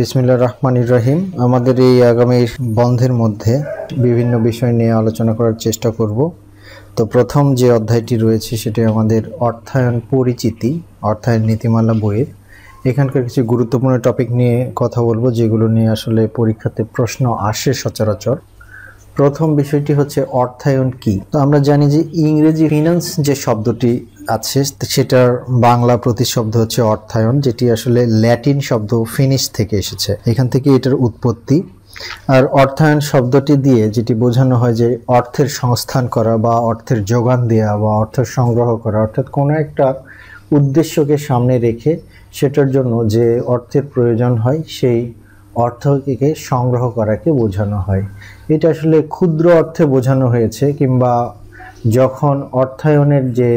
বিসমিল্লা রহমান ইব্রাহিম আমাদের এই আগামী বন্ধের মধ্যে বিভিন্ন বিষয় নিয়ে আলোচনা করার চেষ্টা করব তো প্রথম যে অধ্যায়টি রয়েছে সেটি আমাদের অর্থায়ন পরিচিতি অর্থায়ন নীতিমালা বইয়ের এখানকার কিছু গুরুত্বপূর্ণ টপিক নিয়ে কথা বলবো যেগুলো নিয়ে আসলে পরীক্ষাতে প্রশ্ন আসে সচরাচর প্রথম বিষয়টি হচ্ছে অর্থায়ন কি তো আমরা জানি যে ইংরেজি ফিনান্স যে শব্দটি আছে সেটার বাংলা প্রতিশব্দ হচ্ছে অর্থায়ন যেটি আসলে ল্যাটিন শব্দ ফিনিশ থেকে এসেছে এখান থেকে এটার উৎপত্তি আর অর্থায়ন শব্দটি দিয়ে যেটি বোঝানো হয় যে অর্থের সংস্থান করা বা অর্থের যোগান দেওয়া বা অর্থের সংগ্রহ করা অর্থাৎ কোনো একটা উদ্দেশ্যকে সামনে রেখে সেটার জন্য যে অর্থের প্রয়োজন হয় সেই অর্থকে সংগ্রহ করাকে বোঝানো হয় এটা আসলে ক্ষুদ্র অর্থে বোঝানো হয়েছে কিংবা যখন অর্থায়নের যে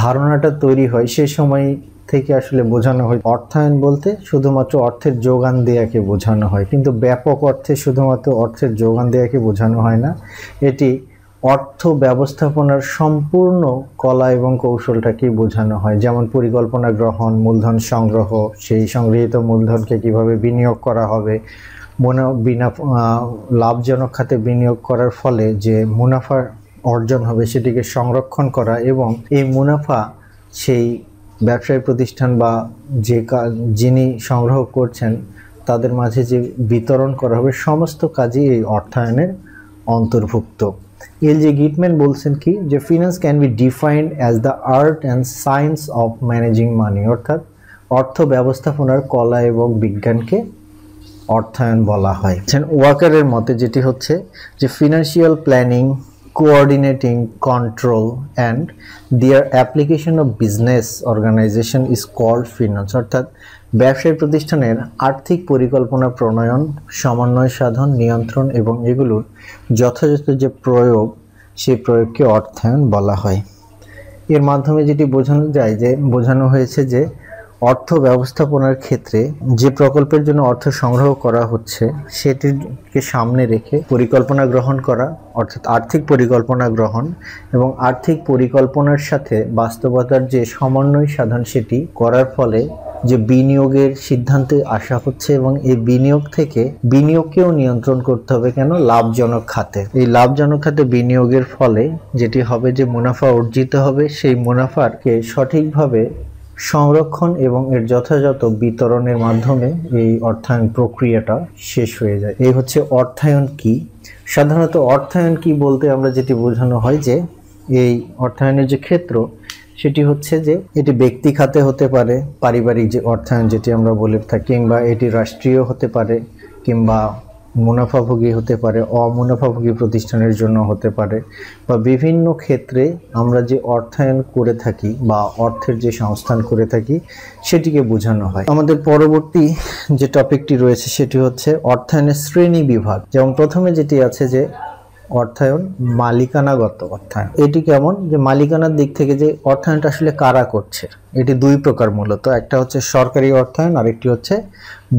ধারণাটা তৈরি হয় সে সময় থেকে আসলে বোঝানো হয় অর্থায়ন বলতে শুধুমাত্র অর্থের যোগান দেয়াকে বোঝানো হয় কিন্তু ব্যাপক অর্থে শুধুমাত্র অর্থের যোগান দেয়াকে বোঝানো হয় না এটি অর্থ ব্যবস্থাপনার সম্পূর্ণ কলা এবং কৌশলটাকেই বোঝানো হয় যেমন পরিকল্পনা গ্রহণ মূলধন সংগ্রহ সেই সংগৃহীত মূলধনকে কিভাবে বিনিয়োগ করা হবে মনে বিনা লাভজনক খাতে বিনিয়োগ করার ফলে যে মুনাফা অর্জন হবে সেটিকে সংরক্ষণ করা এবং এই মুনাফা সেই ব্যবসায়ী প্রতিষ্ঠান বা যে যিনি সংগ্রহ করছেন তাদের মাঝে যে বিতরণ করা হবে সমস্ত কাজই এই অর্থায়নের অন্তর্ভুক্ত এলজে গিটম্যান বলছেন কি যে finance can be defined as the art and science of managing money অর্থাৎ অর্থ ব্যবস্থাপনার কলা এবং বিজ্ঞানকে অর্থায়ন বলা হয় আচ্ছা, ওয়াকারের মতে যেটি হচ্ছে যে financial planning coordinating control and their application of business organisation is called finance অর্থাৎ ব্যবসায়ী প্রতিষ্ঠানের আর্থিক পরিকল্পনা প্রণয়ন সমন্বয় সাধন নিয়ন্ত্রণ এবং এগুলোর যথাযথ যে প্রয়োগ সেই প্রয়োগকে অর্থায়ন বলা হয় এর মাধ্যমে যেটি বোঝানো যায় যে বোঝানো হয়েছে যে অর্থ ব্যবস্থাপনার ক্ষেত্রে যে প্রকল্পের জন্য অর্থ সংগ্রহ করা হচ্ছে সেটিকে সামনে রেখে পরিকল্পনা গ্রহণ করা অর্থাৎ আর্থিক পরিকল্পনা গ্রহণ এবং আর্থিক পরিকল্পনার সাথে বাস্তবতার যে সমন্বয় সাধন সেটি করার ফলে যে বিনিয়োগের সিদ্ধান্তে আসা হচ্ছে এবং এই বিনিয়োগ থেকে বিনিয়োগকেও নিয়ন্ত্রণ করতে হবে কেন লাভজনক খাতে এই লাভজনক খাতে বিনিয়োগের ফলে যেটি হবে যে মুনাফা অর্জিত হবে সেই মুনাফারকে সঠিকভাবে সংরক্ষণ এবং এর যথাযথ বিতরণের মাধ্যমে এই অর্থায়ন প্রক্রিয়াটা শেষ হয়ে যায় এই হচ্ছে অর্থায়ন কি সাধারণত অর্থায়ন কি বলতে আমরা যেটি বোঝানো হয় যে এই অর্থায়নের যে ক্ষেত্র সেটি হচ্ছে যে এটি ব্যক্তি খাতে হতে পারে পারিবারিক যে অর্থায়ন যেটি আমরা বলে থাকি কিংবা এটি রাষ্ট্রীয় হতে পারে কিংবা মুনাফাভোগী হতে পারে অমুনাফাভোগী প্রতিষ্ঠানের জন্য হতে পারে বা বিভিন্ন ক্ষেত্রে আমরা যে অর্থায়ন করে থাকি বা অর্থের যে সংস্থান করে থাকি সেটিকে বোঝানো হয় আমাদের পরবর্তী যে টপিকটি রয়েছে সেটি হচ্ছে অর্থায়নের শ্রেণী বিভাগ যেমন প্রথমে যেটি আছে যে অর্থায়ন মালিকানাগত অর্থায়ন এটি কেমন যে মালিকানার দিক থেকে যে অর্থায়নটা আসলে কারা করছে এটি দুই প্রকার মূলত একটা হচ্ছে সরকারি অর্থায়ন আর একটি হচ্ছে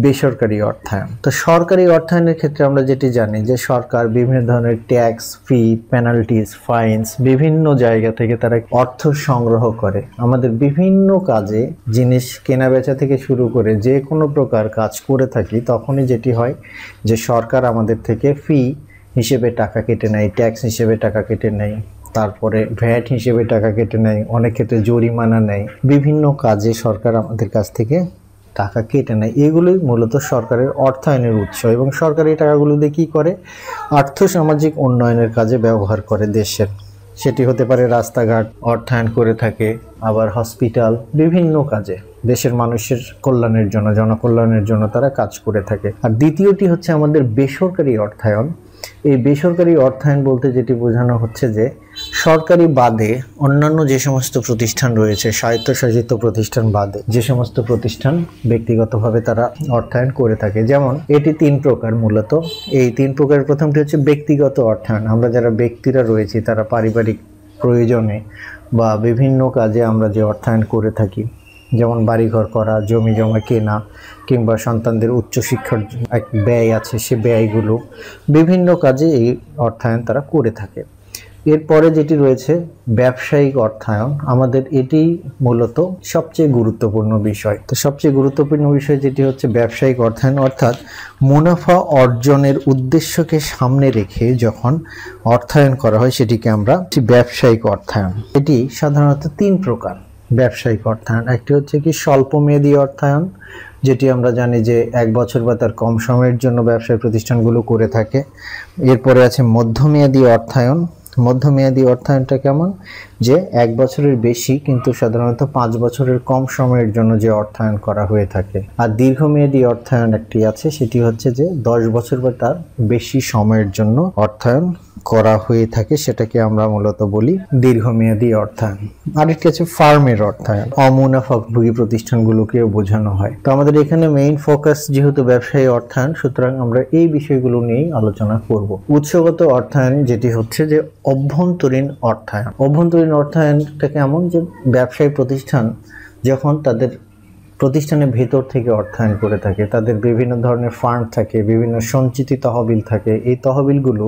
বেসরকারি অর্থায়ন তো সরকারি অর্থায়নের ক্ষেত্রে আমরা যেটি জানি যে সরকার বিভিন্ন ধরনের ট্যাক্স ফি পেনাল্টিস ফাইন্স বিভিন্ন জায়গা থেকে তারা অর্থ সংগ্রহ করে আমাদের বিভিন্ন কাজে জিনিস কেনা বেচা থেকে শুরু করে যে কোনো প্রকার কাজ করে থাকি তখনই যেটি হয় যে সরকার আমাদের থেকে ফি হিসেবে টাকা কেটে নেয় ট্যাক্স হিসেবে টাকা কেটে নেয় তারপরে ভ্যাট হিসেবে টাকা কেটে নেয় অনেক ক্ষেত্রে জরিমানা নেয় বিভিন্ন কাজে সরকার আমাদের কাছ থেকে টাকা কেটে নেয় এগুলোই মূলত সরকারের অর্থায়নের উৎস এবং সরকার এই টাকাগুলো দিয়ে কী করে আর্থসামাজিক উন্নয়নের কাজে ব্যবহার করে দেশের সেটি হতে পারে রাস্তাঘাট অর্থায়ন করে থাকে আবার হসপিটাল বিভিন্ন কাজে দেশের মানুষের কল্যাণের জন্য জনকল্যাণের জন্য তারা কাজ করে থাকে আর দ্বিতীয়টি হচ্ছে আমাদের বেসরকারি অর্থায়ন এই বেসরকারি অর্থায়ন বলতে যেটি বোঝানো হচ্ছে যে সরকারি বাদে অন্যান্য যে সমস্ত প্রতিষ্ঠান রয়েছে স্বায়ত্তশাসিত প্রতিষ্ঠান বাদে যে সমস্ত প্রতিষ্ঠান ব্যক্তিগতভাবে তারা অর্থায়ন করে থাকে যেমন এটি তিন প্রকার মূলত এই তিন প্রকার প্রথমটি হচ্ছে ব্যক্তিগত অর্থায়ন আমরা যারা ব্যক্তিরা রয়েছি তারা পারিবারিক প্রয়োজনে বা বিভিন্ন কাজে আমরা যে অর্থায়ন করে থাকি যেমন বাড়িঘর করা জমি জমা কেনা কিংবা সন্তানদের উচ্চশিক্ষার এক ব্যয় আছে সে ব্যয়গুলো বিভিন্ন কাজে এই অর্থায়ন তারা করে থাকে এরপরে যেটি রয়েছে ব্যবসায়িক অর্থায়ন আমাদের এটি মূলত সবচেয়ে গুরুত্বপূর্ণ বিষয় তো সবচেয়ে গুরুত্বপূর্ণ বিষয় যেটি হচ্ছে ব্যবসায়িক অর্থায়ন অর্থাৎ মুনাফা অর্জনের উদ্দেশ্যকে সামনে রেখে যখন অর্থায়ন করা হয় সেটিকে আমরা ব্যবসায়িক অর্থায়ন এটি সাধারণত তিন প্রকার ব্যবসায়িক অর্থায়ন একটি হচ্ছে কি স্বল্প মেয়াদী অর্থায়ন যেটি আমরা জানি যে এক বছর বা তার কম সময়ের জন্য ব্যবসায়ী প্রতিষ্ঠানগুলো করে থাকে এরপরে আছে মধ্যমেয়াদী অর্থায়ন মধ্যমেয়াদী অর্থায়নটা কেমন যে এক বছরের বেশি কিন্তু সাধারণত পাঁচ বছরের কম সময়ের জন্য যে অর্থায়ন করা হয়ে থাকে আর দীর্ঘমেয়াদী অর্থায়ন একটি আছে সেটি হচ্ছে যে দশ বছর বা তার বেশি সময়ের জন্য অর্থায়ন করা হয়ে থাকে সেটাকে আমরা মূলত বলি দীর্ঘমেয়াদী অর্থায়ন আরেকটি আছে ফার্মের অর্থায়ন অমুনাফাভোগী প্রতিষ্ঠানগুলোকেও বোঝানো হয় তো আমাদের এখানে মেইন ফোকাস যেহেতু ব্যবসায়ী অর্থায়ন সুতরাং আমরা এই বিষয়গুলো নিয়েই আলোচনা করব উৎসগত অর্থায়ন যেটি হচ্ছে যে অভ্যন্তরীণ অর্থায়ন অভ্যন্তরীণ অর্থায়নটা কেমন যে ব্যবসায়ী প্রতিষ্ঠান যখন তাদের প্রতিষ্ঠানের ভেতর থেকে অর্থায়ন করে থাকে তাদের বিভিন্ন ধরনের ফান্ড থাকে বিভিন্ন সঞ্চিত তহবিল থাকে এই তহবিলগুলো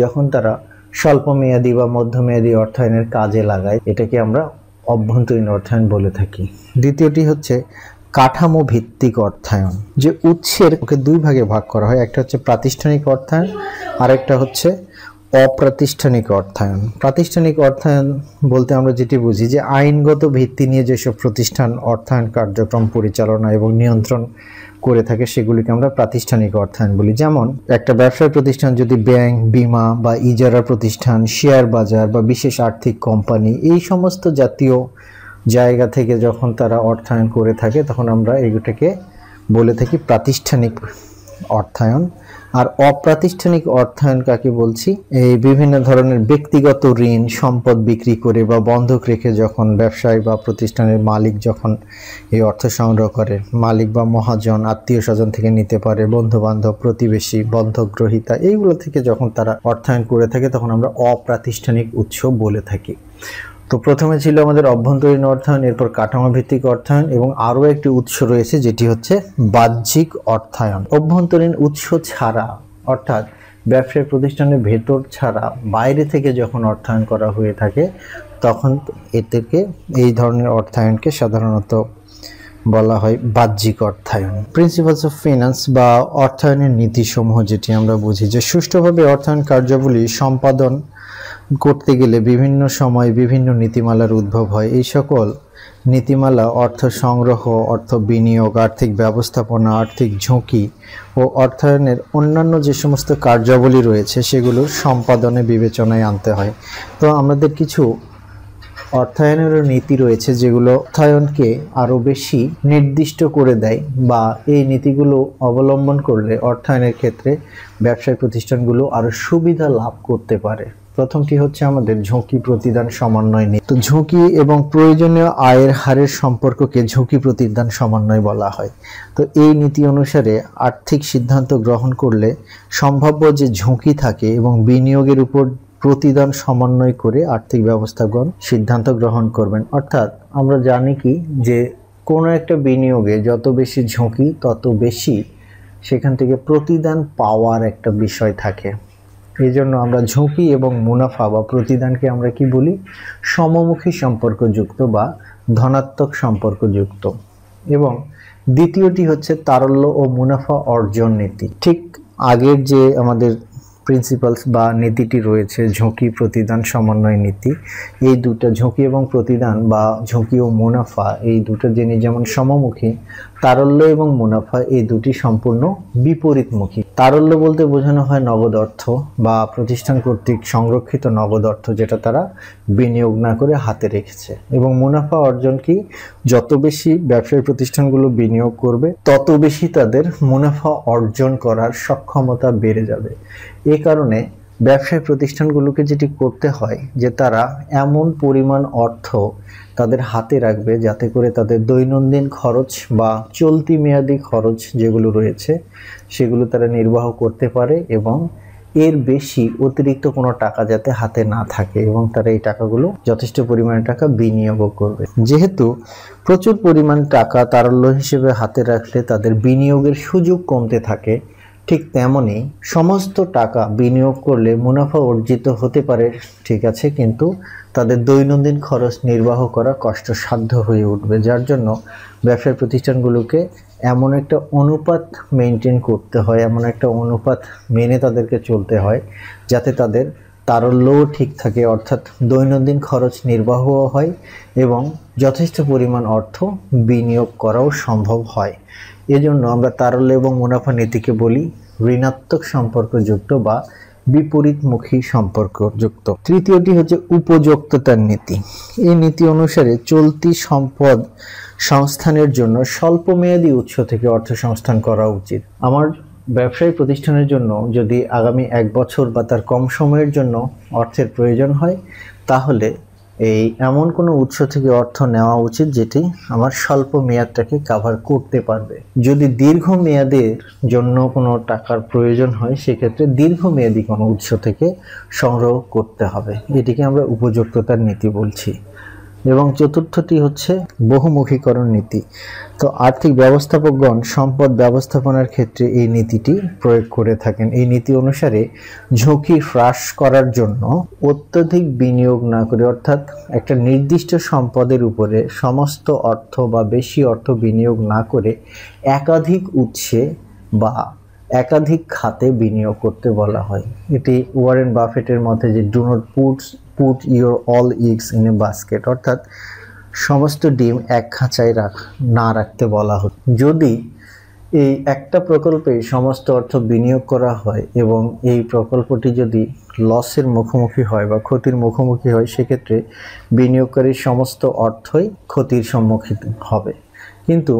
যখন তারা স্বল্পমেয়াদী বা মধ্যমেয়াদী অর্থায়নের কাজে লাগায় এটাকে আমরা অভ্যন্তরীণ অর্থায়ন বলে থাকি দ্বিতীয়টি হচ্ছে কাঠামো ভিত্তিক অর্থায়ন যে উৎসের ওকে দুই ভাগে ভাগ করা হয় একটা হচ্ছে প্রাতিষ্ঠানিক অর্থায়ন আরেকটা হচ্ছে অপ্রাতিষ্ঠানিক অর্থায়ন প্রাতিষ্ঠানিক অর্থায়ন বলতে আমরা যেটি বুঝি যে আইনগত ভিত্তি নিয়ে যেসব প্রতিষ্ঠান অর্থায়ন কার্যক্রম পরিচালনা এবং নিয়ন্ত্রণ করে থাকে সেগুলিকে আমরা প্রাতিষ্ঠানিক অর্থায়ন বলি যেমন একটা ব্যবসায় প্রতিষ্ঠান যদি ব্যাংক বিমা বা ইজারা প্রতিষ্ঠান শেয়ার বাজার বা বিশেষ আর্থিক কোম্পানি এই সমস্ত জাতীয় জায়গা থেকে যখন তারা অর্থায়ন করে থাকে তখন আমরা এগুলোকে বলে থাকি প্রাতিষ্ঠানিক অর্থায়ন আর অপ্রাতিষ্ঠানিক অর্থায়ন কাকে বলছি এই বিভিন্ন ধরনের ব্যক্তিগত ঋণ সম্পদ বিক্রি করে বা বন্ধক রেখে যখন ব্যবসায়ী বা প্রতিষ্ঠানের মালিক যখন এই অর্থ সংগ্রহ করে মালিক বা মহাজন আত্মীয় স্বজন থেকে নিতে পারে বন্ধু বান্ধব প্রতিবেশী বন্ধক গ্রহিতা এইগুলো থেকে যখন তারা অর্থায়ন করে থাকে তখন আমরা অপ্রাতিষ্ঠানিক উৎস বলে থাকি তো প্রথমে ছিল আমাদের অভ্যন্তরীণ অর্থায়ন এরপর কাঠামো ভিত্তিক অর্থায়ন এবং আরও একটি উৎস রয়েছে যেটি হচ্ছে বাহ্যিক অর্থায়ন অভ্যন্তরীণ উৎস ছাড়া অর্থাৎ ব্যবসায়ী প্রতিষ্ঠানের ভেতর ছাড়া বাইরে থেকে যখন অর্থায়ন করা হয়ে থাকে তখন এদেরকে এই ধরনের অর্থায়নকে সাধারণত বলা হয় বাহ্যিক অর্থায়ন প্রিন্সিপালস অফ ফিনান্স বা অর্থায়নের নীতিসমূহ যেটি আমরা বুঝি যে সুষ্ঠুভাবে অর্থায়ন কার্যাবলী সম্পাদন করতে গেলে বিভিন্ন সময় বিভিন্ন নীতিমালার উদ্ভব হয় এই সকল নীতিমালা অর্থ সংগ্রহ অর্থ বিনিয়োগ আর্থিক ব্যবস্থাপনা আর্থিক ঝুঁকি ও অর্থায়নের অন্যান্য যে সমস্ত কার্যাবলী রয়েছে সেগুলো সম্পাদনে বিবেচনায় আনতে হয় তো আমাদের কিছু অর্থায়নেরও নীতি রয়েছে যেগুলো অর্থায়নকে আরও বেশি নির্দিষ্ট করে দেয় বা এই নীতিগুলো অবলম্বন করলে অর্থায়নের ক্ষেত্রে ব্যবসায় প্রতিষ্ঠানগুলো আরও সুবিধা লাভ করতে পারে প্রথমটি হচ্ছে আমাদের ঝুঁকি প্রতিদান সমন্বয় নিয়ে তো ঝুঁকি এবং প্রয়োজনীয় আয়ের হারের সম্পর্ককে ঝুঁকি প্রতিদান সমন্বয় বলা হয় তো এই নীতি অনুসারে আর্থিক সিদ্ধান্ত গ্রহণ করলে সম্ভাব্য যে ঝুঁকি থাকে এবং বিনিয়োগের উপর প্রতিদান সমন্বয় করে আর্থিক ব্যবস্থাগণ সিদ্ধান্ত গ্রহণ করবেন অর্থাৎ আমরা জানি কি যে কোনো একটা বিনিয়োগে যত বেশি ঝুঁকি তত বেশি সেখান থেকে প্রতিদান পাওয়ার একটা বিষয় থাকে এই জন্য আমরা ঝুঁকি এবং মুনাফা বা প্রতিদানকে আমরা কি বলি সমমুখী সম্পর্কযুক্ত বা ধনাত্মক সম্পর্কযুক্ত এবং দ্বিতীয়টি হচ্ছে তারল্য ও মুনাফা অর্জন নীতি ঠিক আগের যে আমাদের প্রিন্সিপালস বা নীতিটি রয়েছে ঝুঁকি প্রতিদান সমন্বয় নীতি এই দুটো ঝুঁকি এবং প্রতিদান বা ঝুঁকি ও মুনাফা এই দুটো জিনিস যেমন সমমুখী তারল্য এবং মুনাফা এই দুটি সম্পূর্ণ বিপরীতমুখী তারল্য বলতে বোঝানো হয় নগদ অর্থ বা প্রতিষ্ঠান কর্তৃক সংরক্ষিত নগদ অর্থ যেটা তারা বিনিয়োগ না করে হাতে রেখেছে এবং মুনাফা অর্জন কি যত বেশি ব্যবসায়ী প্রতিষ্ঠানগুলো বিনিয়োগ করবে তত বেশি তাদের মুনাফা অর্জন করার সক্ষমতা বেড়ে যাবে এ কারণে ব্যবসায়ী প্রতিষ্ঠানগুলোকে যেটি করতে হয় যে তারা এমন পরিমাণ অর্থ তাদের হাতে রাখবে যাতে করে তাদের দৈনন্দিন খরচ বা চলতি মেয়াদি খরচ যেগুলো রয়েছে সেগুলো তারা নির্বাহ করতে পারে এবং এর বেশি অতিরিক্ত কোনো টাকা যাতে হাতে না থাকে এবং তারা এই টাকাগুলো যথেষ্ট পরিমাণে টাকা বিনিয়োগও করবে যেহেতু প্রচুর পরিমাণ টাকা তারল্য হিসেবে হাতে রাখলে তাদের বিনিয়োগের সুযোগ কমতে থাকে ঠিক তেমনই সমস্ত টাকা বিনিয়োগ করলে মুনাফা অর্জিত হতে পারে ঠিক আছে কিন্তু তাদের দৈনন্দিন খরচ নির্বাহ করা কষ্টসাধ্য হয়ে উঠবে যার জন্য ব্যবসার প্রতিষ্ঠানগুলোকে এমন একটা অনুপাত মেনটেন করতে হয় এমন একটা অনুপাত মেনে তাদেরকে চলতে হয় যাতে তাদের তারল্যও ঠিক থাকে অর্থাৎ দৈনন্দিন খরচ নির্বাহ হয় এবং যথেষ্ট পরিমাণ অর্থ বিনিয়োগ করাও সম্ভব হয় এজন্য আমরা তারল্য এবং মুনাফা নীতিকে বলি ঋণাত্মক সম্পর্কযুক্ত বা বিপরীতমুখী সম্পর্কযুক্ত তৃতীয়টি হচ্ছে উপযুক্ততার নীতি এই নীতি অনুসারে চলতি সম্পদ সংস্থানের জন্য স্বল্প মেয়াদী উৎস থেকে অর্থ সংস্থান করা উচিত আমার ব্যবসায়ী প্রতিষ্ঠানের জন্য যদি আগামী এক বছর বা তার কম সময়ের জন্য অর্থের প্রয়োজন হয় তাহলে এই এমন কোনো উৎস থেকে অর্থ নেওয়া উচিত যেটি আমার স্বল্প মেয়াদটাকে কাভার করতে পারবে যদি দীর্ঘ মেয়াদের জন্য কোনো টাকার প্রয়োজন হয় সেক্ষেত্রে দীর্ঘমেয়াদী কোনো উৎস থেকে সংগ্রহ করতে হবে এটিকে আমরা উপযুক্ততার নীতি বলছি এবং চতুর্থটি হচ্ছে বহুমুখীকরণ নীতি তো আর্থিক ব্যবস্থাপকগণ সম্পদ ব্যবস্থাপনার ক্ষেত্রে এই নীতিটি প্রয়োগ করে থাকেন এই নীতি অনুসারে ঝুঁকি হ্রাস করার জন্য অত্যধিক বিনিয়োগ না করে অর্থাৎ একটা নির্দিষ্ট সম্পদের উপরে সমস্ত অর্থ বা বেশি অর্থ বিনিয়োগ না করে একাধিক উৎসে বা একাধিক খাতে বিনিয়োগ করতে বলা হয় এটি ওয়ারেন বাফেটের মতে যে do not puts put your all eggs in a basket অর্থাৎ সমস্ত ডিম এক খাঁচায় রাখ না রাখতে বলা হয় যদি এই একটা প্রকল্পে সমস্ত অর্থ বিনিয়োগ করা হয় এবং এই প্রকল্পটি যদি লসের মুখোমুখি হয় বা ক্ষতির মুখোমুখি হয় সেক্ষেত্রে বিনিয়োগকারীর সমস্ত অর্থই ক্ষতির সম্মুখীন হবে কিন্তু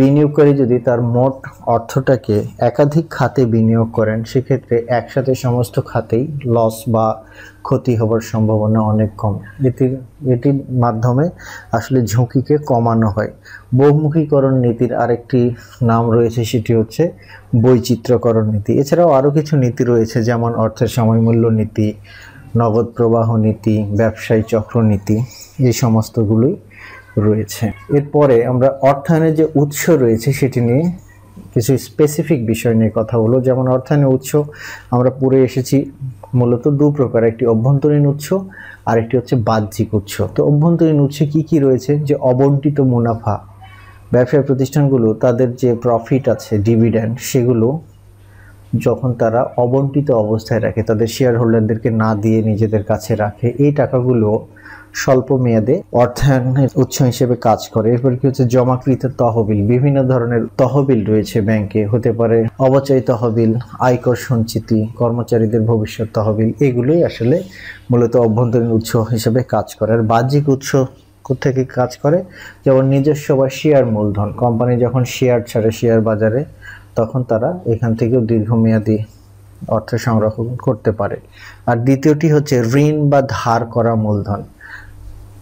বিনিয়োগকারী যদি তার মোট অর্থটাকে একাধিক খাতে বিনিয়োগ করেন সেক্ষেত্রে একসাথে সমস্ত খাতেই লস বা ক্ষতি হবার সম্ভাবনা অনেক কম এটি এটির মাধ্যমে আসলে ঝুঁকিকে কমানো হয় বহুমুখীকরণ নীতির আরেকটি নাম রয়েছে সেটি হচ্ছে বৈচিত্র্যকরণ নীতি এছাড়াও আরও কিছু নীতি রয়েছে যেমন অর্থের সময়মূল্য নীতি নগদ প্রবাহ নীতি ব্যবসায়ী চক্র নীতি এই সমস্তগুলোই রয়েছে এরপরে আমরা অর্থায়নের যে উৎস রয়েছে সেটি নিয়ে কিছু স্পেসিফিক বিষয় নিয়ে কথা হলো যেমন অর্থায়নের উৎস আমরা পড়ে এসেছি মূলত দু প্রকার একটি অভ্যন্তরীণ উৎস আর একটি হচ্ছে বাহ্যিক উৎস তো অভ্যন্তরীণ উৎসে কি কি রয়েছে যে অবন্টিত মুনাফা ব্যবসায় প্রতিষ্ঠানগুলো তাদের যে প্রফিট আছে ডিভিডেন্ড সেগুলো যখন তারা অবন্টিত অবস্থায় রাখে তাদের শেয়ার হোল্ডারদেরকে না দিয়ে নিজেদের কাছে রাখে এই টাকাগুলো স্বল্প মেয়াদে অর্থায়নের উৎস হিসেবে কাজ করে এরপর কি হচ্ছে জমাকৃত তহবিল বিভিন্ন ধরনের তহবিল রয়েছে ব্যাংকে হতে পারে অবচয় তহবিল আয়কর সঞ্চিতি কর্মচারীদের ভবিষ্যৎ তহবিল এগুলোই আসলে মূলত অভ্যন্তরীণ উৎস হিসেবে কাজ করে আর বাহ্যিক উৎস থেকে কাজ করে যেমন নিজস্ব বা শেয়ার মূলধন কোম্পানি যখন শেয়ার ছাড়ে শেয়ার বাজারে তখন তারা এখান থেকেও দীর্ঘমেয়াদী অর্থ সংরক্ষণ করতে পারে আর দ্বিতীয়টি হচ্ছে ঋণ বা ধার করা মূলধন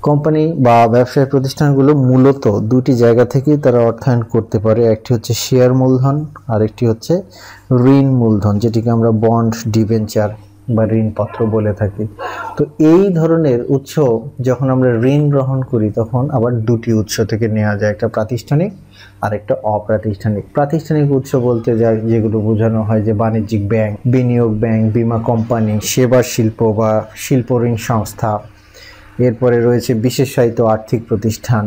কোম্পানি বা ব্যবসায়ী প্রতিষ্ঠানগুলো মূলত দুটি জায়গা থেকেই তারা অর্থায়ন করতে পারে একটি হচ্ছে শেয়ার মূলধন আর একটি হচ্ছে ঋণ মূলধন যেটিকে আমরা বন্ড ডিভেঞ্চার বা ঋণপত্র বলে থাকি তো এই ধরনের উৎস যখন আমরা ঋণ গ্রহণ করি তখন আবার দুটি উৎস থেকে নেওয়া যায় একটা প্রাতিষ্ঠানিক আর একটা অপ্রাতিষ্ঠানিক প্রাতিষ্ঠানিক উৎস বলতে যা যেগুলো বোঝানো হয় যে বাণিজ্যিক ব্যাংক বিনিয়োগ ব্যাংক বিমা কোম্পানি সেবা শিল্প বা শিল্প ঋণ সংস্থা এরপরে রয়েছে বিশেষায়িত আর্থিক প্রতিষ্ঠান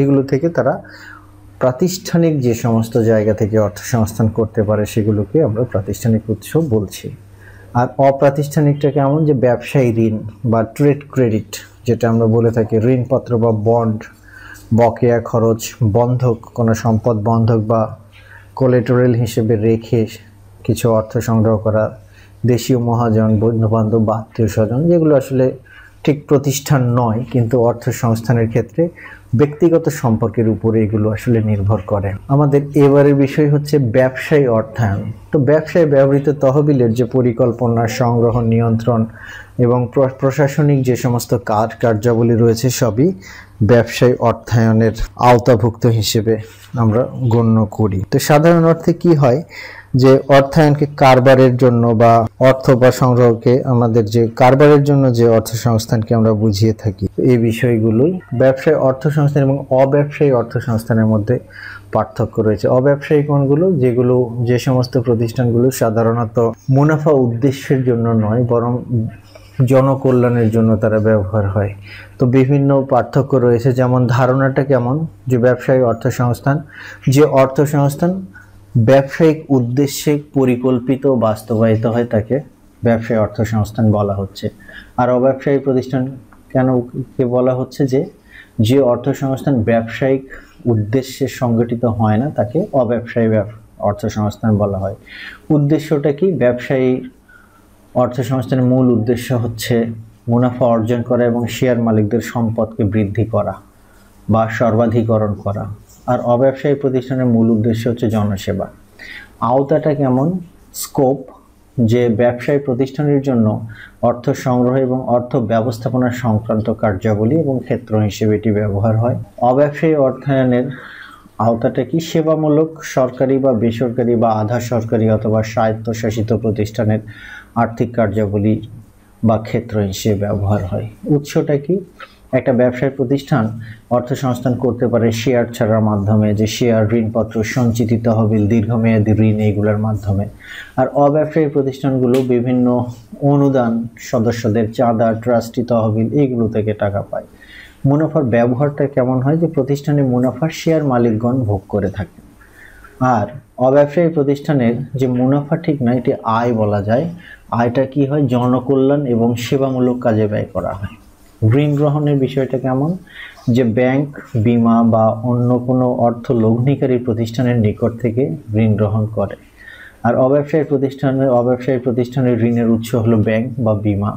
এগুলো থেকে তারা প্রাতিষ্ঠানিক যে সমস্ত জায়গা থেকে অর্থ সংস্থান করতে পারে সেগুলোকে আমরা প্রাতিষ্ঠানিক উৎস বলছি আর অপ্রাতিষ্ঠানিকটা কেমন যে ব্যবসায়ী ঋণ বা ট্রেড ক্রেডিট যেটা আমরা বলে থাকি ঋণপত্র বা বন্ড বকেয়া খরচ বন্ধক কোনো সম্পদ বন্ধক বা কোলেটোরেল হিসেবে রেখে কিছু অর্থ সংগ্রহ করা দেশীয় মহাজন বন্ধুবান্ধব বা আত্মীয় স্বজন যেগুলো আসলে ঠিক প্রতিষ্ঠান নয় কিন্তু অর্থ সংস্থানের ক্ষেত্রে ব্যক্তিগত সম্পর্কের উপরে এগুলো আসলে নির্ভর করে আমাদের এবারের বিষয় হচ্ছে ব্যবসায়ী অর্থায়ন তো ব্যবসায় ব্যবহৃত তহবিলের যে পরিকল্পনা সংগ্রহ নিয়ন্ত্রণ এবং প্রশাসনিক যে সমস্ত কাজ কার্যাবলী রয়েছে সবই ব্যবসায়ী অর্থায়নের আওতাভুক্ত হিসেবে আমরা গণ্য করি তো সাধারণ অর্থে কি হয় যে অর্থায়নকে কারবারের জন্য বা অর্থ বা সংগ্রহকে আমাদের যে কারবারের জন্য যে অর্থ সংস্থানকে আমরা বুঝিয়ে থাকি এই বিষয়গুলোই ব্যবসায় অর্থ সংস্থান এবং অব্যবসায়ী অর্থ সংস্থানের মধ্যে পার্থক্য রয়েছে অব্যবসায়ী কোনগুলো যেগুলো যে সমস্ত প্রতিষ্ঠানগুলো সাধারণত মুনাফা উদ্দেশ্যের জন্য নয় বরং জনকল্যাণের জন্য তারা ব্যবহার হয় তো বিভিন্ন পার্থক্য রয়েছে যেমন ধারণাটা কেমন যে ব্যবসায়ী অর্থ সংস্থান যে অর্থ সংস্থান ব্যবসায়িক উদ্দেশ্যে পরিকল্পিত বাস্তবায়িত হয় তাকে ব্যবসায়ী অর্থ সংস্থান বলা হচ্ছে আর অব্যবসায়ী প্রতিষ্ঠান কেন কে বলা হচ্ছে যে যে অর্থ সংস্থান ব্যবসায়িক উদ্দেশ্যে সংগঠিত হয় না তাকে অব্যবসায়ী অর্থ সংস্থান বলা হয় উদ্দেশ্যটা কি ব্যবসায়ী অর্থ সংস্থানের মূল উদ্দেশ্য হচ্ছে মুনাফা অর্জন করা এবং শেয়ার মালিকদের সম্পদকে বৃদ্ধি করা বা সর্বাধিকরণ করা আর অব্যবসায়ী প্রতিষ্ঠানের মূল উদ্দেশ্য হচ্ছে জনসেবা আওতাটা কেমন স্কোপ যে ব্যবসায়ী প্রতিষ্ঠানের জন্য অর্থ সংগ্রহ এবং অর্থ ব্যবস্থাপনা সংক্রান্ত কার্যাবলী এবং ক্ষেত্র হিসেবে এটি ব্যবহার হয় অব্যবসায়ী অর্থায়নের আওতাটা কি সেবামূলক সরকারি বা বেসরকারি বা আধা সরকারি অথবা স্বায়ত্তশাসিত প্রতিষ্ঠানের আর্থিক কার্যাবলী বা ক্ষেত্র হিসেবে ব্যবহার হয় উৎসটা কি একটা ব্যবসায় প্রতিষ্ঠান অর্থ সংস্থান করতে পারে শেয়ার ছাড়ার মাধ্যমে যে শেয়ার ঋণপত্র সঞ্চিতি তহবিল দীর্ঘমেয়াদী ঋণ এইগুলোর মাধ্যমে আর অব্যবসায়ী প্রতিষ্ঠানগুলো বিভিন্ন অনুদান সদস্যদের চাঁদা ট্রাস্টি তহবিল এইগুলো থেকে টাকা পায় মুনাফার ব্যবহারটা কেমন হয় যে প্রতিষ্ঠানে মুনাফার শেয়ার মালিকগণ ভোগ করে থাকে আর অব্যবসায়ী প্রতিষ্ঠানের যে মুনাফা ঠিক না এটি আয় বলা যায় আয়টা কি হয় জনকল্যাণ এবং সেবামূলক কাজে ব্যয় করা হয় ঋণ গ্রহণের বিষয়টা কেমন যে ব্যাংক বিমা বা অন্য কোনো অর্থ লগ্নিকারী প্রতিষ্ঠানের নিকট থেকে ঋণ গ্রহণ করে আর অব্যবসায়ী প্রতিষ্ঠানের অব্যবসায়ী প্রতিষ্ঠানের ঋণের উৎস হলো ব্যাংক বা বিমা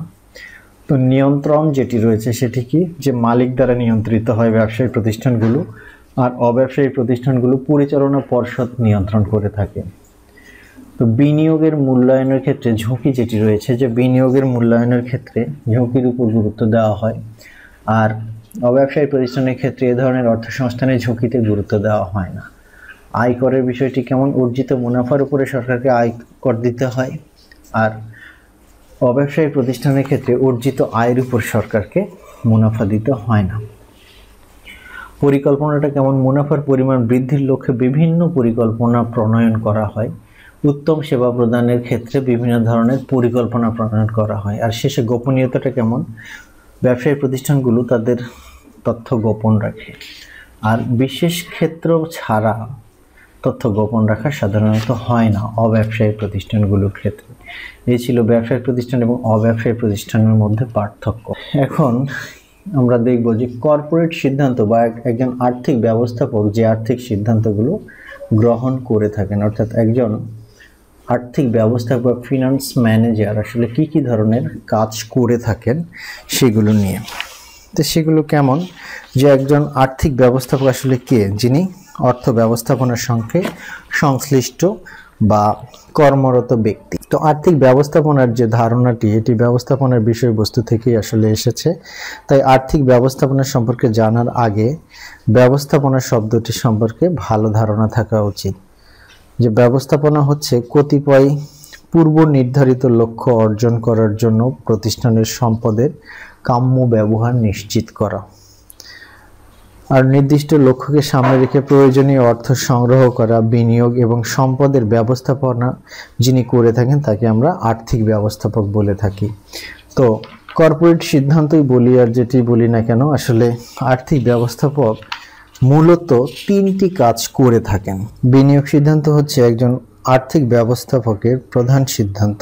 তো নিয়ন্ত্রণ যেটি রয়েছে সেটি কি যে মালিক দ্বারা নিয়ন্ত্রিত হয় ব্যবসায়ী প্রতিষ্ঠানগুলো আর অব্যবসায়ী প্রতিষ্ঠানগুলো পরিচালনা পর্ষদ নিয়ন্ত্রণ করে থাকে তো বিনিয়োগের মূল্যায়নের ক্ষেত্রে ঝুঁকি যেটি রয়েছে যে বিনিয়োগের মূল্যায়নের ক্ষেত্রে ঝুঁকির উপর গুরুত্ব দেওয়া হয় আর অব্যবসায়ী প্রতিষ্ঠানের ক্ষেত্রে এ ধরনের অর্থ সংস্থানের ঝুঁকিতে গুরুত্ব দেওয়া হয় না আয়করের বিষয়টি কেমন অর্জিত মুনাফার উপরে সরকারকে আয় কর দিতে হয় আর অব্যবসায়ী প্রতিষ্ঠানের ক্ষেত্রে অর্জিত আয়ের উপর সরকারকে মুনাফা দিতে হয় না পরিকল্পনাটা কেমন মুনাফার পরিমাণ বৃদ্ধির লক্ষ্যে বিভিন্ন পরিকল্পনা প্রণয়ন করা হয় উত্তম সেবা প্রদানের ক্ষেত্রে বিভিন্ন ধরনের পরিকল্পনা প্রণয়ন করা হয় আর শেষে গোপনীয়তাটা কেমন ব্যবসায়ী প্রতিষ্ঠানগুলো তাদের তথ্য গোপন রাখে আর বিশেষ ক্ষেত্র ছাড়া তথ্য গোপন রাখা সাধারণত হয় না অব্যবসায়ী প্রতিষ্ঠানগুলোর ক্ষেত্রে এই ছিল ব্যবসায়িক প্রতিষ্ঠান এবং অব্যবসায়ী প্রতিষ্ঠানের মধ্যে পার্থক্য এখন আমরা দেখব যে কর্পোরেট সিদ্ধান্ত বা একজন আর্থিক ব্যবস্থাপক যে আর্থিক সিদ্ধান্তগুলো গ্রহণ করে থাকেন অর্থাৎ একজন আর্থিক ব্যবস্থা বা ফিনান্স ম্যানেজার আসলে কি কি ধরনের কাজ করে থাকেন সেগুলো নিয়ে তো সেগুলো কেমন যে একজন আর্থিক ব্যবস্থাপক আসলে কে যিনি অর্থ ব্যবস্থাপনার সঙ্গে সংশ্লিষ্ট বা কর্মরত ব্যক্তি তো আর্থিক ব্যবস্থাপনার যে ধারণাটি এটি ব্যবস্থাপনার বিষয়বস্তু থেকেই আসলে এসেছে তাই আর্থিক ব্যবস্থাপনা সম্পর্কে জানার আগে ব্যবস্থাপনা শব্দটি সম্পর্কে ভালো ধারণা থাকা উচিত যে ব্যবস্থাপনা হচ্ছে কতিপয় পূর্ব নির্ধারিত লক্ষ্য অর্জন করার জন্য প্রতিষ্ঠানের সম্পদের কাম্য ব্যবহার নিশ্চিত করা আর নির্দিষ্ট লক্ষ্যকে সামনে রেখে প্রয়োজনীয় অর্থ সংগ্রহ করা বিনিয়োগ এবং সম্পদের ব্যবস্থাপনা যিনি করে থাকেন তাকে আমরা আর্থিক ব্যবস্থাপক বলে থাকি তো কর্পোরেট সিদ্ধান্তই বলি আর যেটি বলি না কেন আসলে আর্থিক ব্যবস্থাপক মূলত তিনটি কাজ করে থাকেন বিনিয়োগ সিদ্ধান্ত হচ্ছে একজন আর্থিক ব্যবস্থাপকের প্রধান সিদ্ধান্ত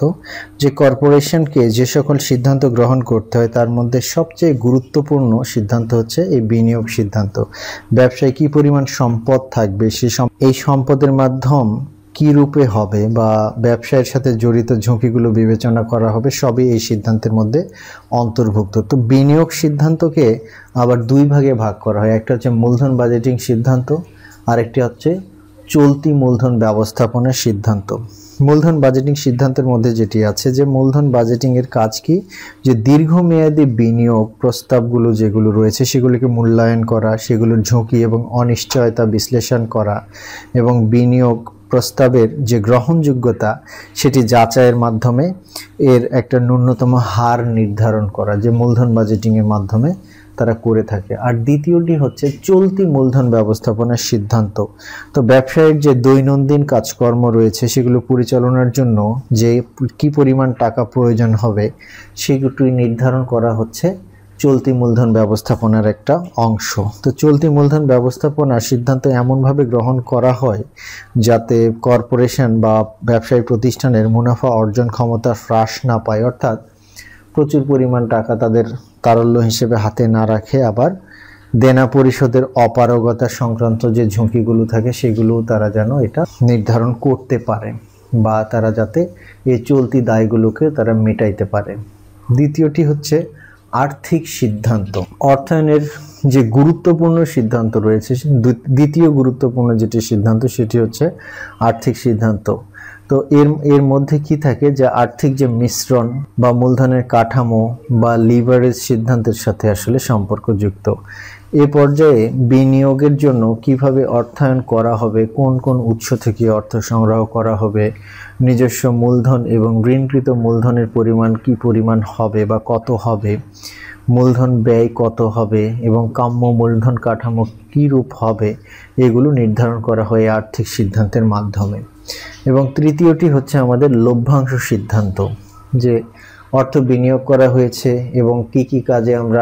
যে কর্পোরেশনকে যে সকল সিদ্ধান্ত গ্রহণ করতে হয় তার মধ্যে সবচেয়ে গুরুত্বপূর্ণ সিদ্ধান্ত হচ্ছে এই বিনিয়োগ সিদ্ধান্ত ব্যবসায় কী পরিমাণ সম্পদ থাকবে সে এই সম্পদের মাধ্যম কি রূপে হবে বা ব্যবসায়ের সাথে জড়িত ঝুঁকিগুলো বিবেচনা করা হবে সবই এই সিদ্ধান্তের মধ্যে অন্তর্ভুক্ত তো বিনিয়োগ সিদ্ধান্তকে আবার দুই ভাগে ভাগ করা হয় একটা হচ্ছে মূলধন বাজেটিং সিদ্ধান্ত আরেকটি হচ্ছে চলতি মূলধন ব্যবস্থাপনের সিদ্ধান্ত মূলধন বাজেটিং সিদ্ধান্তের মধ্যে যেটি আছে যে মূলধন বাজেটিংয়ের কাজ কি যে দীর্ঘমেয়াদী বিনিয়োগ প্রস্তাবগুলো যেগুলো রয়েছে সেগুলিকে মূল্যায়ন করা সেগুলোর ঝুঁকি এবং অনিশ্চয়তা বিশ্লেষণ করা এবং বিনিয়োগ প্রস্তাবের যে গ্রহণযোগ্যতা সেটি যাচাইয়ের মাধ্যমে এর একটা ন্যূনতম হার নির্ধারণ করা যে মূলধন বাজেটিংয়ের মাধ্যমে তারা করে থাকে আর দ্বিতীয়টি হচ্ছে চলতি মূলধন ব্যবস্থাপনার সিদ্ধান্ত তো ব্যবসায়ের যে দৈনন্দিন কাজকর্ম রয়েছে সেগুলো পরিচালনার জন্য যে কি পরিমাণ টাকা প্রয়োজন হবে সেগুলি নির্ধারণ করা হচ্ছে চলতি মূলধন ব্যবস্থাপনার একটা অংশ তো চলতি মূলধন ব্যবস্থাপনার সিদ্ধান্ত এমনভাবে গ্রহণ করা হয় যাতে কর্পোরেশন বা ব্যবসায়ী প্রতিষ্ঠানের মুনাফা অর্জন ক্ষমতা হ্রাস না পায় অর্থাৎ প্রচুর পরিমাণ টাকা তাদের তারল্য হিসেবে হাতে না রাখে আবার দেনা পরিশোধের অপারগতা সংক্রান্ত যে ঝুঁকিগুলো থাকে সেগুলোও তারা যেন এটা নির্ধারণ করতে পারে বা তারা যাতে এই চলতি দায়গুলোকে তারা মেটাইতে পারে দ্বিতীয়টি হচ্ছে আর্থিক সিদ্ধান্ত অর্থায়নের যে গুরুত্বপূর্ণ সিদ্ধান্ত রয়েছে দ্বিতীয় গুরুত্বপূর্ণ যেটি সিদ্ধান্ত সেটি হচ্ছে আর্থিক সিদ্ধান্ত তো এর এর মধ্যে কি থাকে যে আর্থিক যে মিশ্রণ বা মূলধনের কাঠামো বা লিভারেজ সিদ্ধান্তের সাথে আসলে সম্পর্কযুক্ত এ পর্যায়ে বিনিয়োগের জন্য কিভাবে অর্থায়ন করা হবে কোন কোন উৎস থেকে অর্থ সংগ্রহ করা হবে নিজস্ব মূলধন এবং ঋণকৃত মূলধনের পরিমাণ কি পরিমাণ হবে বা কত হবে মূলধন ব্যয় কত হবে এবং কাম্য মূলধন কাঠামো কী রূপ হবে এগুলো নির্ধারণ করা হয় আর্থিক সিদ্ধান্তের মাধ্যমে এবং তৃতীয়টি হচ্ছে আমাদের লভ্যাংশ সিদ্ধান্ত যে অর্থ বিনিয়োগ করা হয়েছে এবং কি কি কাজে আমরা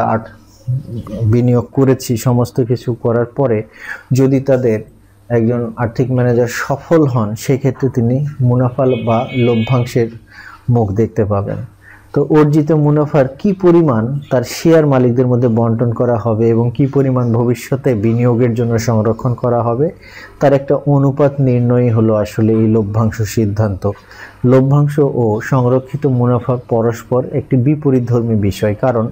বিনিয়োগ করেছি সমস্ত কিছু করার পরে যদি তাদের একজন আর্থিক ম্যানেজার সফল হন সেক্ষেত্রে তিনি মুনাফা বা লভ্যাংশের মুখ দেখতে পাবেন তো অর্জিত মুনাফার কি পরিমাণ তার শেয়ার মালিকদের মধ্যে বন্টন করা হবে এবং কি পরিমাণ ভবিষ্যতে বিনিয়োগের জন্য সংরক্ষণ করা হবে তার একটা অনুপাত নির্ণয়ই হলো আসলে এই লভ্যাংশ সিদ্ধান্ত লভ্যাংশ ও সংরক্ষিত মুনাফা পরস্পর একটি বিপরীতধর্মী বিষয় কারণ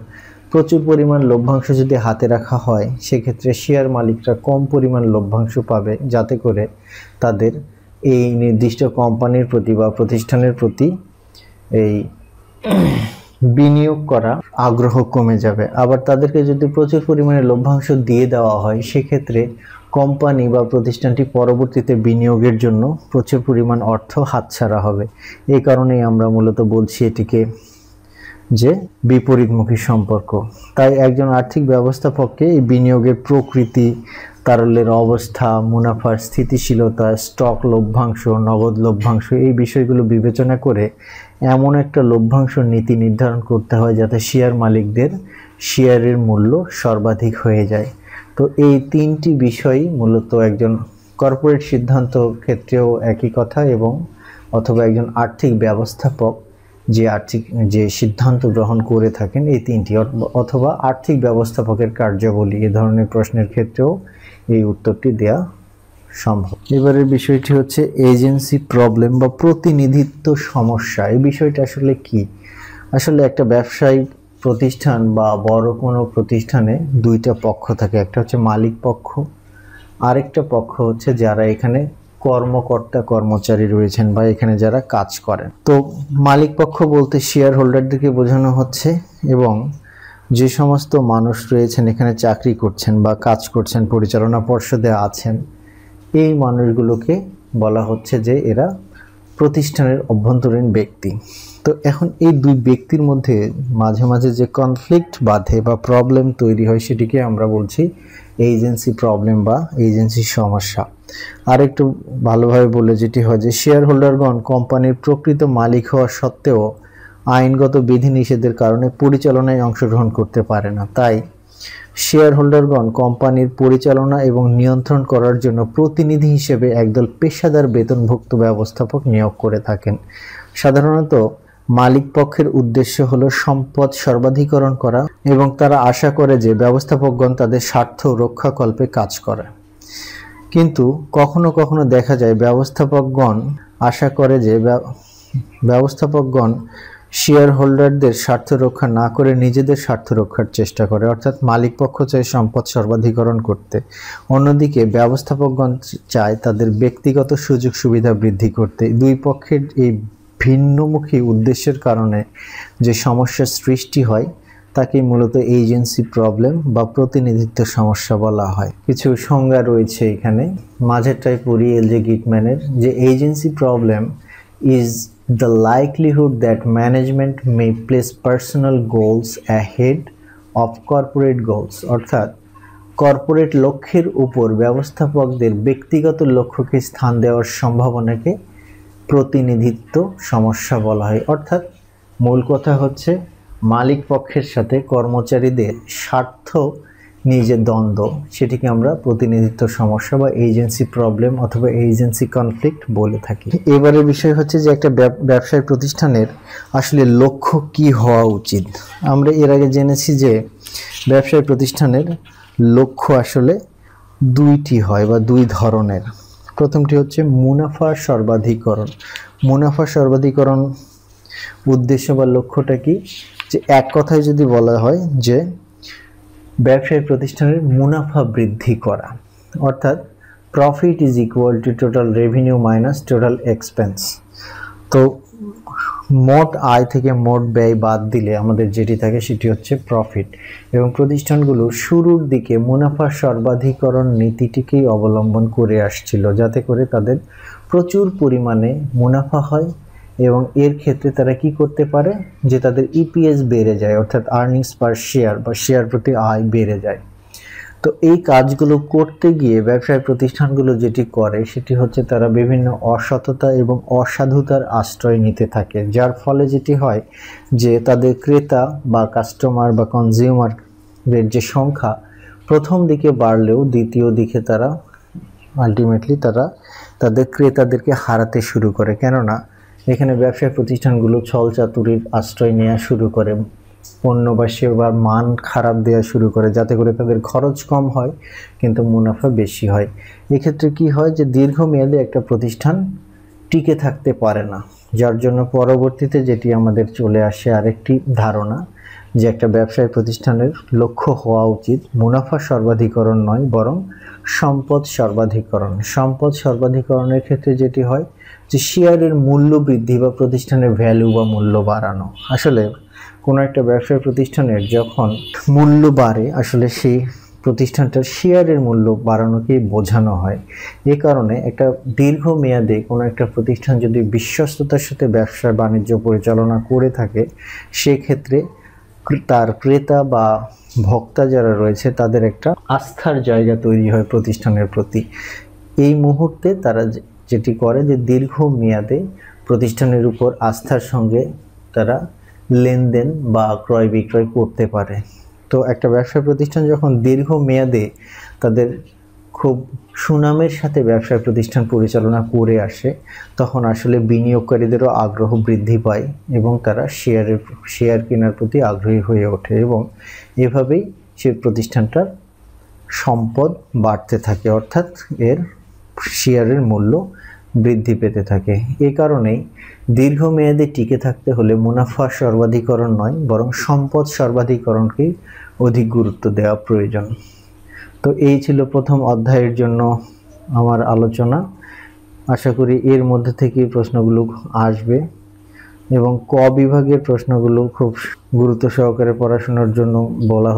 প্রচুর পরিমাণ লভ্যাংশ যদি হাতে রাখা হয় সেক্ষেত্রে শেয়ার মালিকরা কম পরিমাণ লভ্যাংশ পাবে যাতে করে তাদের এই নির্দিষ্ট কোম্পানির প্রতি বা প্রতিষ্ঠানের প্রতি এই বিনিয়োগ করা আগ্রহ কমে যাবে আবার তাদেরকে যদি প্রচুর পরিমাণে লভ্যাংশ দিয়ে দেওয়া হয় সেক্ষেত্রে কোম্পানি বা প্রতিষ্ঠানটি পরবর্তীতে বিনিয়োগের জন্য প্রচুর পরিমাণ অর্থ হাতছাড়া হবে এই কারণেই আমরা মূলত বলছি এটিকে যে বিপরীতমুখী সম্পর্ক তাই একজন আর্থিক ব্যবস্থাপককে এই বিনিয়োগের প্রকৃতি তারল্যের অবস্থা মুনাফার স্থিতিশীলতা স্টক লভ্যাংশ নগদ লভ্যাংশ এই বিষয়গুলো বিবেচনা করে এমন একটা লভ্যাংশ নীতি নির্ধারণ করতে হয় যাতে শেয়ার মালিকদের শেয়ারের মূল্য সর্বাধিক হয়ে যায় তো এই তিনটি বিষয়ই মূলত একজন কর্পোরেট সিদ্ধান্ত ক্ষেত্রেও একই কথা এবং অথবা একজন আর্থিক ব্যবস্থাপক যে আর্থিক যে সিদ্ধান্ত গ্রহণ করে থাকেন এই তিনটি অথবা আর্থিক ব্যবস্থাপকের কার্যাবলী এ ধরনের প্রশ্নের ক্ষেত্রেও এই উত্তরটি দেয়া সম্ভব এবারের বিষয়টি হচ্ছে এজেন্সি প্রবলেম বা প্রতিনিধিত্ব সমস্যা এই বিষয়টা আসলে কি আসলে একটা ব্যবসায়িক প্রতিষ্ঠান বা বড় কোনো প্রতিষ্ঠানে দুইটা পক্ষ থাকে একটা হচ্ছে মালিক পক্ষ আরেকটা পক্ষ হচ্ছে যারা এখানে কর্মকর্তা কর্মচারী রয়েছেন বা এখানে যারা কাজ করেন তো মালিক পক্ষ বলতে শেয়ার হোল্ডারদেরকে বোঝানো হচ্ছে এবং যে সমস্ত মানুষ রয়েছেন এখানে চাকরি করছেন বা কাজ করছেন পরিচালনা পর্ষদে আছেন এই মানুষগুলোকে বলা হচ্ছে যে এরা প্রতিষ্ঠানের অভ্যন্তরীণ ব্যক্তি তো এখন এই দুই ব্যক্তির মধ্যে মাঝে মাঝে যে কনফ্লিক্ট বাধে বা প্রবলেম তৈরি হয় সেটিকে আমরা বলছি এজেন্সি প্রবলেম বা এজেন্সি সমস্যা আর একটু ভালোভাবে বলে যেটি হয় যে শেয়ার হোল্ডারগণ কোম্পানির প্রকৃত মালিক হওয়া সত্ত্বেও আইনগত বিধিনিষেধের কারণে পরিচালনায় অংশগ্রহণ করতে পারে না তাই শেয়ার হোল্ডারগণ কোম্পানির পরিচালনা এবং নিয়ন্ত্রণ করার জন্য প্রতিনিধি হিসেবে একদল পেশাদার বেতনভুক্ত ব্যবস্থাপক নিয়োগ করে থাকেন সাধারণত মালিক পক্ষের উদ্দেশ্য হল সম্পদ সর্বাধিকরণ করা এবং তারা আশা করে যে ব্যবস্থাপকগণ তাদের স্বার্থ রক্ষাকল্পে কাজ করে কিন্তু কখনো কখনো দেখা যায় ব্যবস্থাপকগণ আশা করে যে ব্যবস্থাপকগণ শেয়ার হোল্ডারদের স্বার্থ রক্ষা না করে নিজেদের স্বার্থ রক্ষার চেষ্টা করে অর্থাৎ মালিক পক্ষ চায় সম্পদ সর্বাধিকরণ করতে অন্যদিকে ব্যবস্থাপকগণ চায় তাদের ব্যক্তিগত সুযোগ সুবিধা বৃদ্ধি করতে দুই পক্ষের এই ভিন্নমুখী উদ্দেশ্যের কারণে যে সমস্যার সৃষ্টি হয় তাকে মূলত এজেন্সি প্রবলেম বা প্রতিনিধিত্ব সমস্যা বলা হয় কিছু সংজ্ঞা রয়েছে এখানে মাঝেরটায় পড়ি এল জে গিটম্যানের যে agency problem is the likelihood that management may place personal goals ahead of corporate goals অর্থাৎ কর্পোরেট লক্ষ্যের উপর ব্যবস্থাপকদের ব্যক্তিগত লক্ষ্যকে স্থান দেওয়ার সম্ভাবনাকে প্রতিনিধিত্ব সমস্যা বলা হয় অর্থাৎ মূল কথা হচ্ছে মালিক পক্ষের সাথে কর্মচারীদের স্বার্থ নিয়ে দ্বন্দ্ব সেটিকে আমরা প্রতিনিধিত্ব সমস্যা বা এজেন্সি প্রবলেম অথবা এজেন্সি কনফ্লিক্ট বলে থাকি এবারের বিষয় হচ্ছে যে একটা ব্যবসায় প্রতিষ্ঠানের আসলে লক্ষ্য কি হওয়া উচিত আমরা এর আগে জেনেছি যে ব্যবসায় প্রতিষ্ঠানের লক্ষ্য আসলে দুইটি হয় বা দুই ধরনের প্রথমটি হচ্ছে মুনাফা সর্বাধিকরণ মুনাফা সর্বাধিকরণ উদ্দেশ্য বা লক্ষ্যটা কি যে এক কথায় যদি বলা হয় যে ব্যবসায়ী প্রতিষ্ঠানের মুনাফা বৃদ্ধি করা অর্থাৎ profit is equal to total revenue minus total expense তো মোট আয় থেকে মোট ব্যয় বাদ দিলে আমাদের যেটি থাকে সেটি হচ্ছে প্রফিট এবং প্রতিষ্ঠানগুলো শুরুর দিকে মুনাফা সর্বাধিকরণ নীতিটিকেই অবলম্বন করে আসছিল যাতে করে তাদের প্রচুর পরিমাণে মুনাফা হয় এবং এর ক্ষেত্রে তারা কি করতে পারে যে তাদের ইপিএস e বেড়ে যায় অর্থাৎ আর্নিংস পার শেয়ার বা শেয়ার প্রতি আয় বেড়ে যায় তো এই কাজগুলো করতে গিয়ে ব্যবসায় প্রতিষ্ঠানগুলো যেটি করে সেটি হচ্ছে তারা বিভিন্ন অসততা এবং অসাধুতার আশ্রয় নিতে থাকে যার ফলে যেটি হয় যে তাদের ক্রেতা বা কাস্টমার বা কনজিউমারদের যে সংখ্যা প্রথম দিকে বাড়লেও দ্বিতীয় দিকে তারা আলটিমেটলি তারা তাদের ক্রেতাদেরকে হারাতে শুরু করে কেননা এখানে ব্যবসায় প্রতিষ্ঠানগুলো ছল চাতুরির আশ্রয় নেওয়া শুরু করে পণ্য বা মান খারাপ দেওয়া শুরু করে যাতে করে তাদের খরচ কম হয় কিন্তু মুনাফা বেশি হয় এক্ষেত্রে কি হয় যে দীর্ঘমেয়াদে একটা প্রতিষ্ঠান টিকে থাকতে পারে না যার জন্য পরবর্তীতে যেটি আমাদের চলে আসে আরেকটি ধারণা যে একটা ব্যবসায়ী প্রতিষ্ঠানের লক্ষ্য হওয়া উচিত মুনাফা সর্বাধিকরণ নয় বরং সম্পদ সর্বাধিকরণ সম্পদ সর্বাধিকরণের ক্ষেত্রে যেটি হয় যে শেয়ারের মূল্য বৃদ্ধি বা প্রতিষ্ঠানের ভ্যালু বা মূল্য বাড়ানো আসলে কোনো একটা ব্যবসায়ী প্রতিষ্ঠানের যখন মূল্য বাড়ে আসলে সেই প্রতিষ্ঠানটার শেয়ারের মূল্য বাড়ানোকে বোঝানো হয় এ কারণে একটা দীর্ঘমেয়াদে কোনো একটা প্রতিষ্ঠান যদি বিশ্বস্ততার সাথে ব্যবসা বাণিজ্য পরিচালনা করে থাকে সেক্ষেত্রে তার ক্রেতা বা ভক্তা যারা রয়েছে তাদের একটা আস্থার জায়গা তৈরি হয় প্রতিষ্ঠানের প্রতি এই মুহূর্তে তারা যেটি করে যে দীর্ঘ মেয়াদে প্রতিষ্ঠানের উপর আস্থার সঙ্গে তারা লেনদেন বা ক্রয় বিক্রয় করতে পারে তো একটা ব্যবসা প্রতিষ্ঠান যখন দীর্ঘ মেয়াদে তাদের খুব সুনামের সাথে ব্যবসা প্রতিষ্ঠান পরিচালনা করে আসে তখন আসলে বিনিয়োগকারীদেরও আগ্রহ বৃদ্ধি পায় এবং তারা শেয়ারের শেয়ার কেনার প্রতি আগ্রহী হয়ে ওঠে এবং এভাবেই সে প্রতিষ্ঠানটার সম্পদ বাড়তে থাকে অর্থাৎ এর শেয়ারের মূল্য বৃদ্ধি পেতে থাকে এ কারণেই দীর্ঘমেয়াদে টিকে থাকতে হলে মুনাফা সর্বাধিকরণ নয় বরং সম্পদ সর্বাধিকরণকে অধিক গুরুত্ব দেওয়া প্রয়োজন তো এই ছিল প্রথম অধ্যায়ের জন্য আমার আলোচনা আশা করি এর মধ্যে থেকে প্রশ্নগুলো আসবে এবং ক বিভাগের প্রশ্নগুলো খুব গুরুত্ব সহকারে পড়াশোনার জন্য বলা